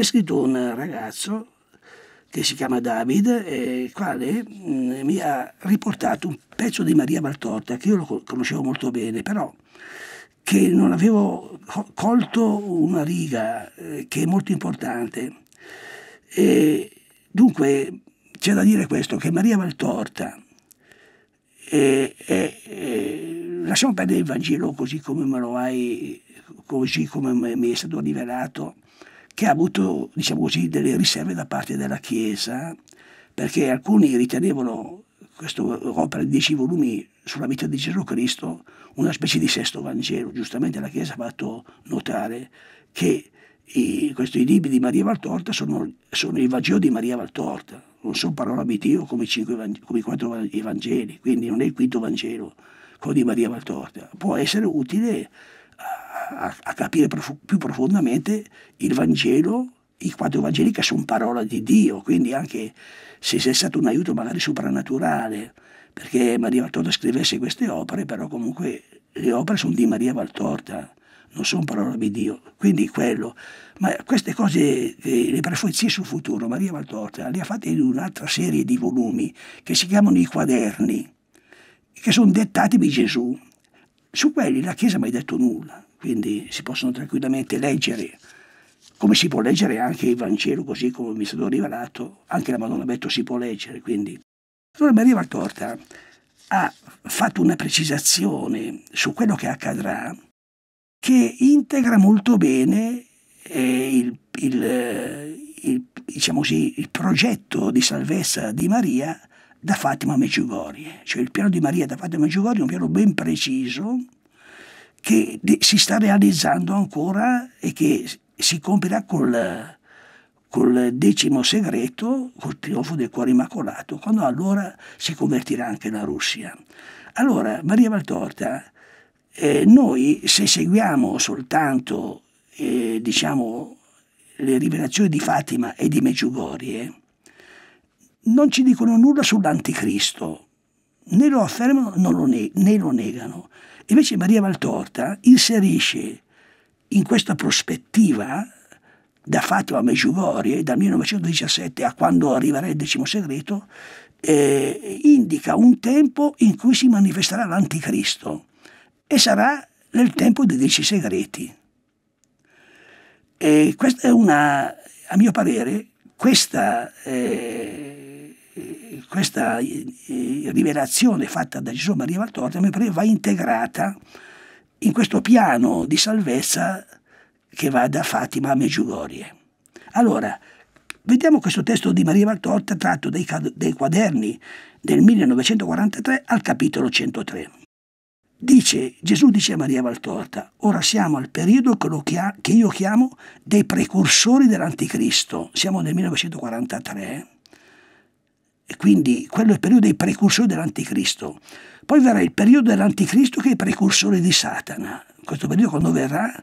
è scritto un ragazzo che si chiama David, e il quale mm, mi ha riportato un pezzo di Maria Valtorta, che io lo conoscevo molto bene, però che non avevo colto una riga eh, che è molto importante. E dunque c'è da dire questo, che Maria Valtorta, e, e, e, lasciamo perdere il Vangelo così come me lo hai, così come mi è stato rivelato, che ha avuto, diciamo così, delle riserve da parte della Chiesa, perché alcuni ritenevano questa opera di dieci volumi sulla vita di Gesù Cristo una specie di sesto Vangelo. Giustamente la Chiesa ha fatto notare che i, questi libri di Maria Valtorta sono, sono il Vangelo di Maria Valtorta, non sono parola di Dio come i, cinque, come i quattro Vangeli, quindi non è il quinto Vangelo, quello di Maria Valtorta. Può essere utile a a, a capire prof più profondamente il Vangelo, i quattro Vangeli che sono parola di Dio, quindi anche se sei stato un aiuto magari soprannaturale, perché Maria Valtorta scrivesse queste opere, però comunque le opere sono di Maria Valtorta, non sono parola di Dio, quindi quello. Ma queste cose, eh, le profezie sul futuro, Maria Valtorta le ha fatte in un'altra serie di volumi che si chiamano i quaderni, che sono dettati di Gesù. Su quelli la Chiesa non ha detto nulla quindi si possono tranquillamente leggere, come si può leggere anche il Vangelo così come mi è stato rivelato, anche la Madonna Betto si può leggere. Quindi. Allora Maria Valtorta ha fatto una precisazione su quello che accadrà che integra molto bene eh, il, il, eh, il, diciamo così, il, progetto di salvezza di Maria da Fatima Meggiugorie. Cioè il piano di Maria da Fatima Meggiugorie è un piano ben preciso che si sta realizzando ancora e che si compirà col, col decimo segreto, col trionfo del cuore immacolato, quando allora si convertirà anche la Russia. Allora, Maria Valtorta, eh, noi se seguiamo soltanto eh, diciamo, le rivelazioni di Fatima e di Meggiugorie, non ci dicono nulla sull'anticristo, né lo affermano né lo negano. Invece Maria Valtorta inserisce in questa prospettiva da Fatima Meggiugorie dal 1917 a quando arriverà il decimo segreto, eh, indica un tempo in cui si manifesterà l'anticristo e sarà nel tempo dei dieci segreti. E questa è una, a mio parere, questa eh, questa eh, eh, rivelazione fatta da Gesù Maria Valtorta mi pare va integrata in questo piano di salvezza che va da Fatima a Meggiugorie. Allora, vediamo questo testo di Maria Valtorta tratto dai, dai quaderni del 1943 al capitolo 103. Dice, Gesù dice a Maria Valtorta, ora siamo al periodo che, che io chiamo dei precursori dell'Anticristo, siamo nel 1943 e quindi quello è il periodo dei precursori dell'anticristo. Poi verrà il periodo dell'anticristo che è il precursore di Satana. Questo periodo quando verrà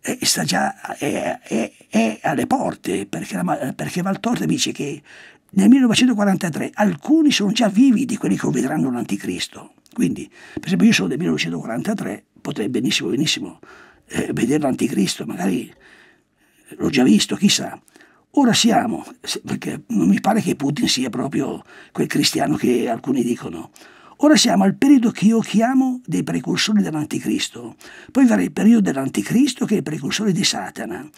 è, eh, già, è, è, è alle porte, perché, perché Valtorta dice che nel 1943 alcuni sono già vivi di quelli che vedranno l'anticristo. Quindi, per esempio, io sono del 1943, potrei benissimo, benissimo eh, vedere l'anticristo, magari eh, l'ho già visto, chissà. Ora siamo, perché non mi pare che Putin sia proprio quel cristiano che alcuni dicono, ora siamo al periodo che io chiamo dei precursori dell'anticristo, poi verrà il periodo dell'anticristo che è il precursore di Satana.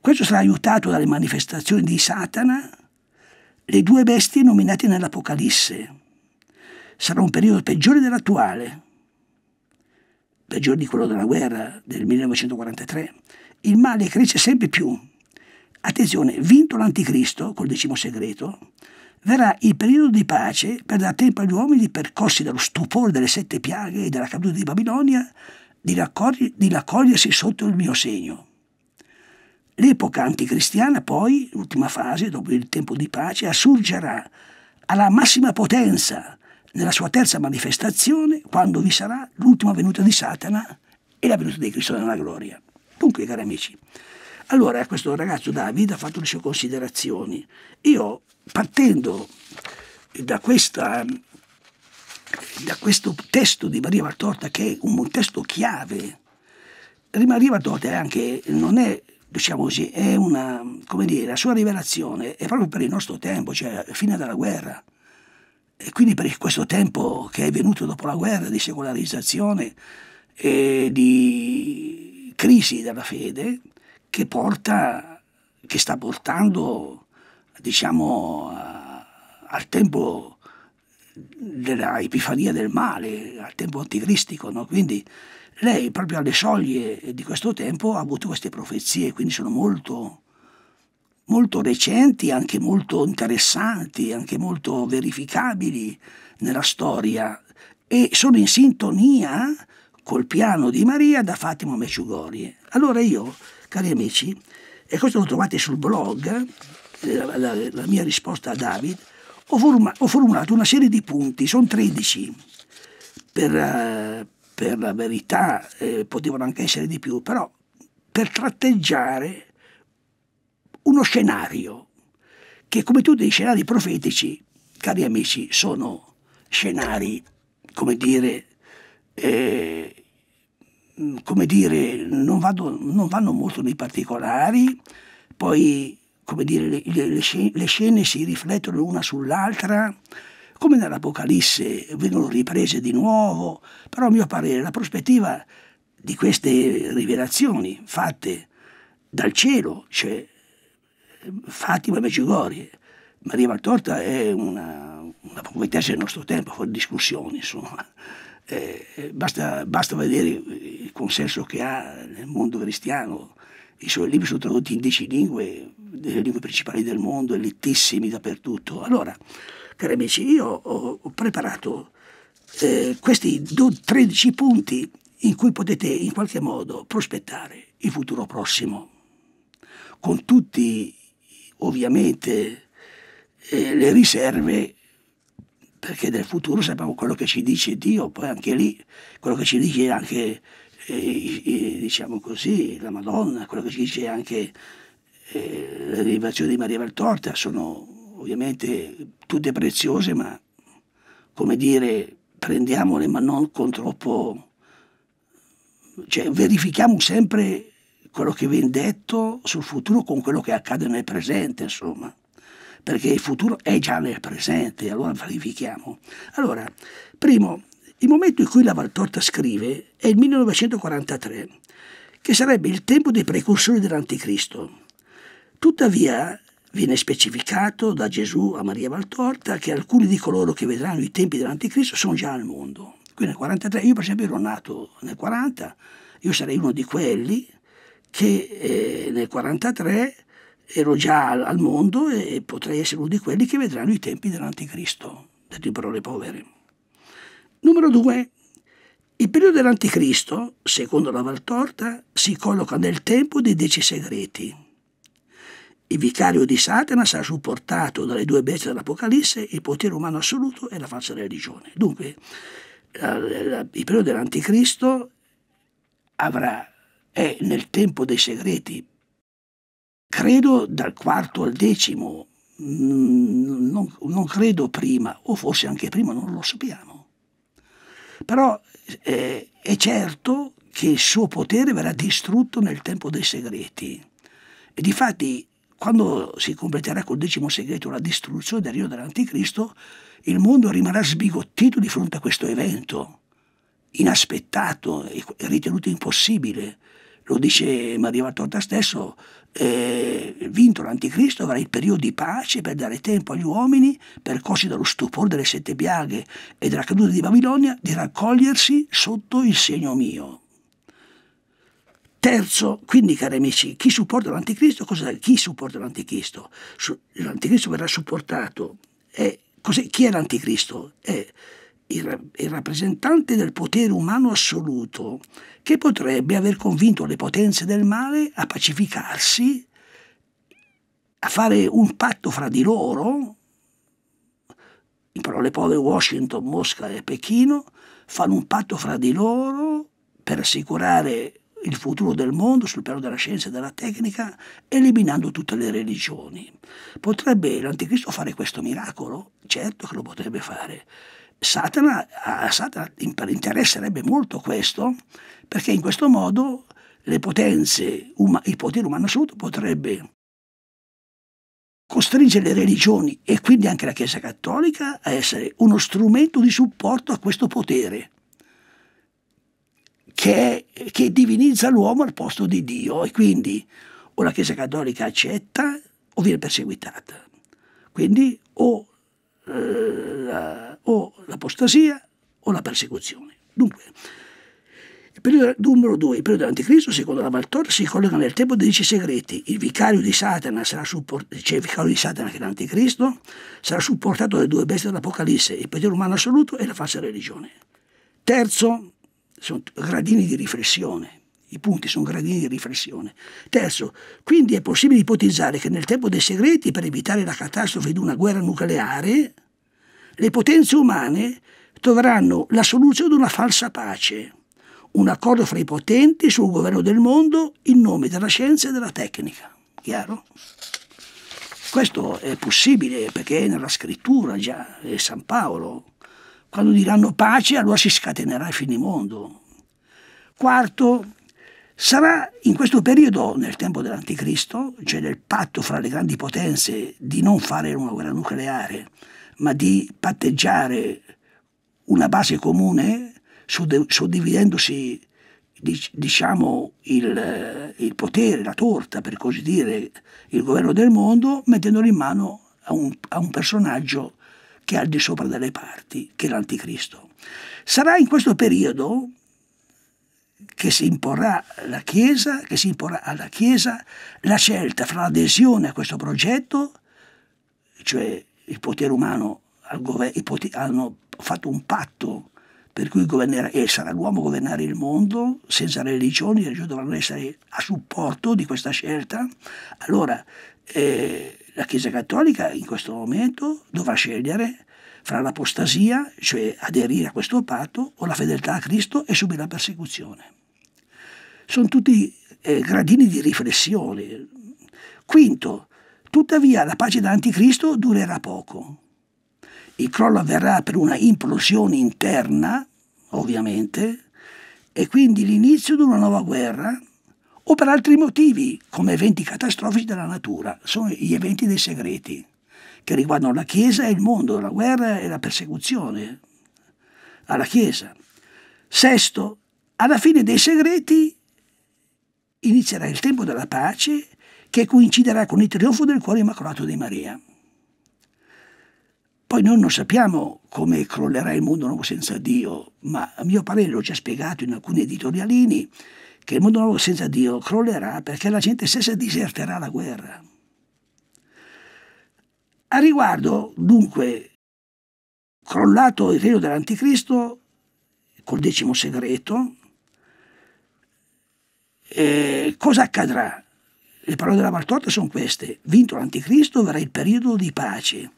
Questo sarà aiutato dalle manifestazioni di Satana, le due bestie nominate nell'Apocalisse. Sarà un periodo peggiore dell'attuale, peggiore di quello della guerra del 1943. Il male cresce sempre più Attenzione, vinto l'anticristo col decimo segreto, verrà il periodo di pace per dare tempo agli uomini percorsi dallo stupore delle sette piaghe e della caduta di Babilonia di, raccogli di raccogliersi sotto il mio segno. L'epoca anticristiana poi, l'ultima fase, dopo il tempo di pace, assurgerà alla massima potenza nella sua terza manifestazione quando vi sarà l'ultima venuta di Satana e la venuta di Cristo nella gloria. Dunque, cari amici, allora questo ragazzo Davide ha fatto le sue considerazioni. Io partendo da, questa, da questo testo di Maria Valtorta, che è un testo chiave, Maria Valtorta è anche, non è diciamo così, è una, come dire, la sua rivelazione è proprio per il nostro tempo, cioè fine della guerra. E quindi per questo tempo che è venuto dopo la guerra di secolarizzazione e di crisi della fede, che porta, che sta portando, diciamo, a, al tempo della epifania del male, al tempo anticristico, no? Quindi lei proprio alle soglie di questo tempo ha avuto queste profezie, quindi sono molto, molto recenti, anche molto interessanti, anche molto verificabili nella storia e sono in sintonia col piano di Maria da Fatima Meciugorie. Allora io Cari amici, e questo lo trovate sul blog, eh, la, la, la mia risposta a David, ho, forma, ho, formulato una serie di punti, sono 13, per, eh, per la verità eh, potevano anche essere di più, però per tratteggiare uno scenario che come tutti i scenari profetici, cari amici, sono scenari, come dire, eh, Mm, come dire, non, vado, non vanno molto nei particolari, poi come dire, le, le, scene, le scene si riflettono l'una sull'altra, come nell'Apocalisse vengono riprese di nuovo, però a mio parere la prospettiva di queste rivelazioni fatte dal cielo, cioè Fatima Meggiugorie, Maria Valtorta è una, una poetessa del nostro tempo, fuori discussione insomma eh, basta, basta, vedere il consenso che ha nel mondo cristiano, i suoi libri sono tradotti in dieci lingue, delle lingue principali del mondo, elettissimi dappertutto. Allora, cari amici, io ho, ho preparato eh, questi 13 punti in cui potete in qualche modo prospettare il futuro prossimo, con tutti ovviamente eh, le riserve perché del futuro sappiamo quello che ci dice Dio, poi anche lì, quello che ci dice anche, eh, diciamo così, la Madonna, quello che ci dice anche eh, le rivelazioni di Maria Valtorta, sono ovviamente tutte preziose, ma come dire, prendiamole, ma non con troppo... Cioè, verifichiamo sempre quello che viene detto sul futuro con quello che accade nel presente, insomma perché il futuro è già nel presente, allora verifichiamo. Allora, primo, il momento in cui la Valtorta scrive è il 1943, che sarebbe il tempo dei precursori dell'Anticristo. Tuttavia, viene specificato da Gesù a Maria Valtorta che alcuni di coloro che vedranno i tempi dell'Anticristo sono già al mondo. Qui nel 43, io per esempio ero nato nel 40, io sarei uno di quelli che eh, nel 43 ero già al mondo e potrei essere uno di quelli che vedranno i tempi dell'anticristo, detto in parole povere. Numero due, il periodo dell'anticristo, secondo la Valtorta, si colloca nel tempo dei dieci segreti. Il vicario di Satana sarà supportato dalle due bestie dell'Apocalisse, il potere umano assoluto e la falsa religione. Dunque, il periodo dell'anticristo avrà, è nel tempo dei segreti credo dal quarto al decimo, mm, non, non, credo prima, o forse anche prima, non lo sappiamo. Però eh, è certo che il suo potere verrà distrutto nel tempo dei segreti. E difatti, quando si completerà col decimo segreto la distruzione del Rio dell'Anticristo, il mondo rimarrà sbigottito di fronte a questo evento, inaspettato e ritenuto impossibile lo dice Maria Valtorta stesso, eh, vinto l'anticristo avrà il periodo di pace per dare tempo agli uomini, percorsi dallo stupore delle sette piaghe e della caduta di Babilonia, di raccogliersi sotto il segno mio. Terzo, quindi cari amici, chi supporta l'anticristo? Cosa, chi supporta l'anticristo? L'anticristo verrà supportato. È, cos'è, chi è l'anticristo? È il, il rappresentante del potere umano assoluto che potrebbe aver convinto le potenze del male a pacificarsi, a fare un patto fra di loro, in parole povere Washington, Mosca e Pechino, fanno un patto fra di loro per assicurare il futuro del mondo sul piano della scienza e della tecnica, eliminando tutte le religioni. Potrebbe l'Anticristo fare questo miracolo? Certo che lo potrebbe fare. Satana, a Satana interesserebbe molto questo, perché in questo modo le potenze, il potere umano assoluto potrebbe costringere le religioni e quindi anche la Chiesa Cattolica a essere uno strumento di supporto a questo potere che, che divinizza l'uomo al posto di Dio e quindi o la Chiesa Cattolica accetta o viene perseguitata. Quindi o eh, o l'apostasia o la persecuzione. Dunque, il periodo numero 2, il periodo dell'anticristo, secondo la Valtor, si collega nel tempo dei dieci segreti. Il vicario di Satana sarà supportato, cioè il vicario di Satana che è l'anticristo, sarà supportato dalle due bestie dell'Apocalisse, il potere umano assoluto e la falsa religione. Terzo, sono gradini di riflessione. I punti sono gradini di riflessione. Terzo, quindi è possibile ipotizzare che nel tempo dei segreti, per evitare la catastrofe di una guerra nucleare, le potenze umane troveranno la soluzione di una falsa pace, un accordo fra i potenti sul governo del mondo in nome della scienza e della tecnica. Chiaro? Questo è possibile perché è nella scrittura già, è San Paolo. Quando diranno pace, allora si scatenerà il finimondo. Quarto, sarà in questo periodo, nel tempo dell'Anticristo, cioè del patto fra le grandi potenze di non fare una guerra nucleare, ma di patteggiare una base comune suddividendosi diciamo, il, il, potere, la torta, per così dire, il governo del mondo, mettendolo in mano a un, a un personaggio che è al di sopra delle parti, che è l'anticristo. Sarà in questo periodo che si imporrà alla Chiesa, imporrà alla Chiesa la scelta fra l'adesione a questo progetto, cioè il potere umano poter, hanno fatto un patto per cui governerà, e sarà l'uomo a governare il mondo senza religioni, le religioni dovranno essere a supporto di questa scelta, allora eh, la Chiesa Cattolica in questo momento dovrà scegliere fra l'apostasia, cioè aderire a questo patto, o la fedeltà a Cristo e subire la persecuzione. Sono tutti eh, gradini di riflessione. Quinto, Tuttavia la pace dell'anticristo durerà poco. Il crollo avverrà per una implosione interna, ovviamente, e quindi l'inizio di una nuova guerra, o per altri motivi, come eventi catastrofici della natura, sono gli eventi dei segreti, che riguardano la Chiesa e il mondo, la guerra e la persecuzione alla Chiesa. Sesto, alla fine dei segreti inizierà il tempo della pace che coinciderà con il trionfo del cuore immacolato di Maria. Poi noi non sappiamo come crollerà il mondo nuovo senza Dio, ma a mio parere l'ho già spiegato in alcuni editorialini, che il mondo nuovo senza Dio crollerà perché la gente stessa diserterà la guerra. A riguardo, dunque, crollato il regno dell'anticristo col decimo segreto, eh, cosa accadrà? Le parole della Martotta sono queste. Vinto l'anticristo verrà il periodo di pace.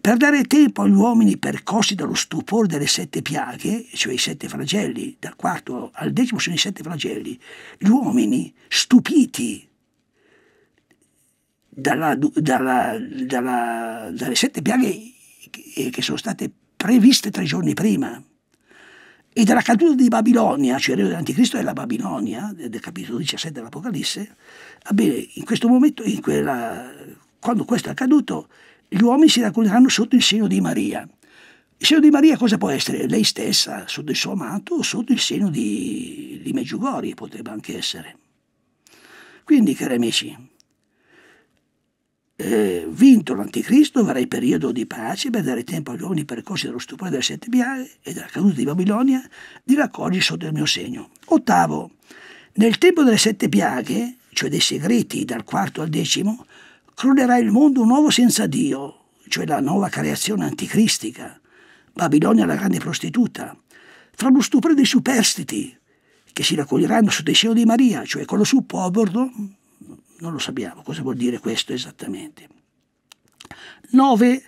Per dare tempo agli uomini percossi dallo stupore delle sette piaghe, cioè i sette flagelli, dal quarto al decimo sono i sette flagelli, gli uomini stupiti dalla, dalla, dalla, dalle sette piaghe che sono state previste tre giorni prima, e dalla caduta di Babilonia, cioè l'anticristo è la Babilonia, del capitolo 17 dell'Apocalisse, ebbene, in questo momento, in quella, quando questo è accaduto, gli uomini si raccoglieranno sotto il segno di Maria. Il segno di Maria cosa può essere? Lei stessa, sotto il suo amato, o sotto il segno di, di Meggiugorie potrebbe anche essere. Quindi, cari amici, eh, vinto l'anticristo verrà il periodo di pace per dare tempo agli uomini percorsi dallo stupore delle sette piaghe e dalla caduta di Babilonia di raccogliere sotto il mio segno. Ottavo, nel tempo delle sette piaghe, cioè dei segreti dal quarto al decimo, crollerà il mondo nuovo senza Dio, cioè la nuova creazione anticristica, Babilonia la grande prostituta, fra lo stupore dei superstiti, che si raccoglieranno sotto il seno di Maria, cioè quello su Pobordo, non lo sappiamo cosa vuol dire questo esattamente. 9.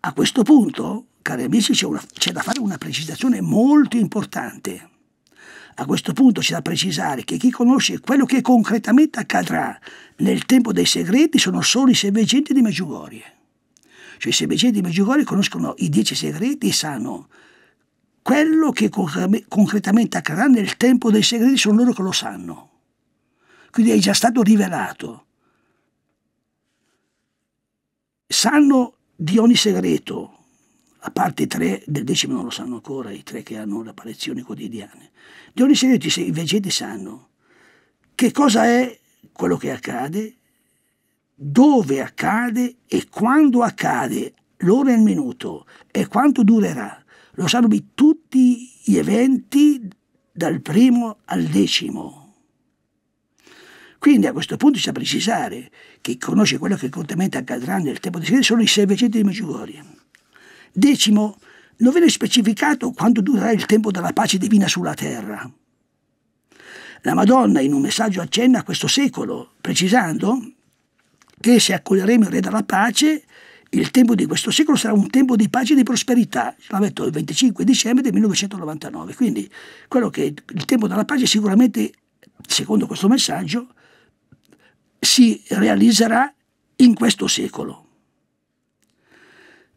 A questo punto, cari amici, c'è da fare una precisazione molto importante. A questo punto c'è da precisare che chi conosce quello che concretamente accadrà nel tempo dei segreti sono solo i sebbegenti di Meggiugorie. Cioè i sebbegenti di Meggiugorie conoscono i dieci segreti e sanno quello che concretamente accadrà nel tempo dei segreti sono loro che lo sanno quindi è già stato rivelato. Sanno di ogni segreto, a parte i tre del decimo non lo sanno ancora, i tre che hanno le apparizioni quotidiane. Di ogni segreto i vegeti sanno che cosa è quello che accade, dove accade e quando accade, l'ora e il minuto e quanto durerà. Lo sanno tutti gli eventi dal primo al decimo. Quindi a questo punto c'è da precisare che conosce quello che contemporaneamente accadrà nel tempo di sono i sei vecchi di Meggiugorie. Decimo, non viene specificato quanto durerà il tempo della pace divina sulla terra. La Madonna in un messaggio accenna a questo secolo, precisando che se accoglieremo il Re della pace, il tempo di questo secolo sarà un tempo di pace e di prosperità. L'ha detto il 25 dicembre del 1999. Quindi quello che il tempo della pace sicuramente, secondo questo messaggio, si realizzerà in questo secolo.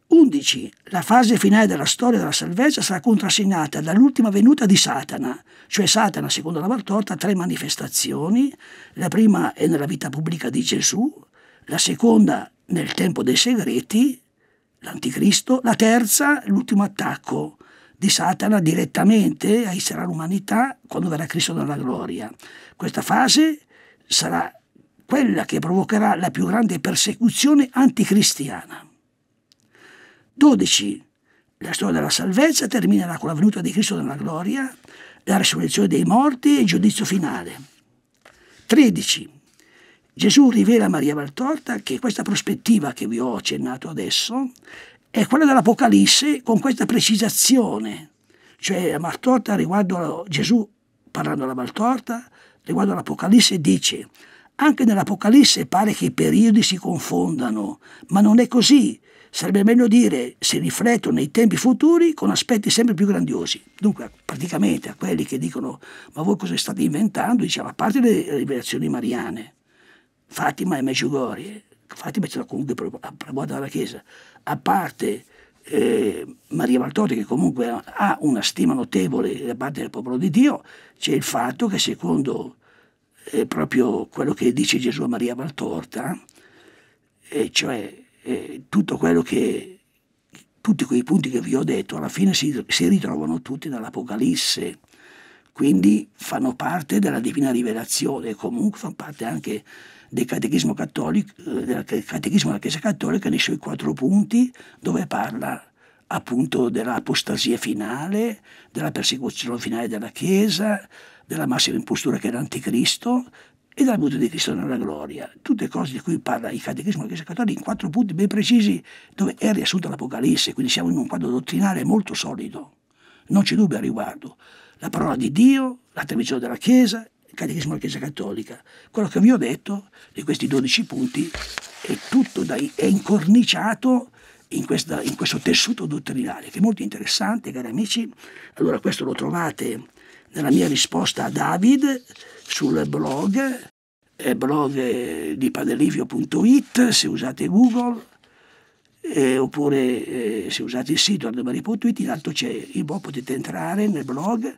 11. La fase finale della storia della salvezza sarà contrassegnata dall'ultima venuta di Satana, cioè Satana, secondo la Valtorta, ha tre manifestazioni. La prima è nella vita pubblica di Gesù, la seconda nel tempo dei segreti, l'anticristo, la terza l'ultimo attacco di Satana direttamente a Israele l'umanità quando verrà Cristo nella gloria. Questa fase sarà quella che provocherà la più grande persecuzione anticristiana. 12. La storia della salvezza terminerà con la venuta di Cristo nella gloria, la risurrezione dei morti e il giudizio finale. 13. Gesù rivela a Maria Valtorta che questa prospettiva che vi ho accennato adesso è quella dell'Apocalisse con questa precisazione, cioè la Valtorta riguardo a Gesù parlando alla Valtorta, riguardo all'Apocalisse dice anche nell'Apocalisse pare che i periodi si confondano, ma non è così. Sarebbe meglio dire si riflettono nei tempi futuri con aspetti sempre più grandiosi. Dunque, praticamente a quelli che dicono ma voi cosa state inventando, diciamo, a parte le rivelazioni mariane, Fatima e Meggiugorie, Fatima c'era comunque premuota dalla Chiesa, a parte eh, Maria Valtotti che comunque ha una stima notevole da parte del popolo di Dio, c'è il fatto che secondo è proprio quello che dice Gesù a Maria Valtorta, e cioè eh, tutto quello che tutti quei punti che vi ho detto alla fine si, si ritrovano tutti nell'Apocalisse, quindi fanno parte della divina rivelazione, comunque fanno parte anche del catechismo, cattolico, eh, del catechismo della Chiesa Cattolica nei suoi quattro punti dove parla appunto dell'apostasia finale, della persecuzione finale della Chiesa, della massima impostura che è l'anticristo e dal punto di Cristo nella gloria. Tutte cose di cui parla il Catechismo della Chiesa Cattolica in quattro punti ben precisi dove è riassunta l'Apocalisse, quindi siamo in un quadro dottrinale molto solido. Non c'è dubbio a riguardo. La parola di Dio, la televisione della Chiesa, il Catechismo della Chiesa Cattolica. Quello che vi ho detto di questi 12 punti è tutto dai, è incorniciato in, questa, in questo tessuto dottrinale, che è molto interessante, cari amici. Allora questo lo trovate nella mia risposta a David sul blog, eh, blog eh, di padelivio.it se usate Google, eh, oppure eh, se usate il sito adobari.it, in alto c'è il blog, potete entrare nel blog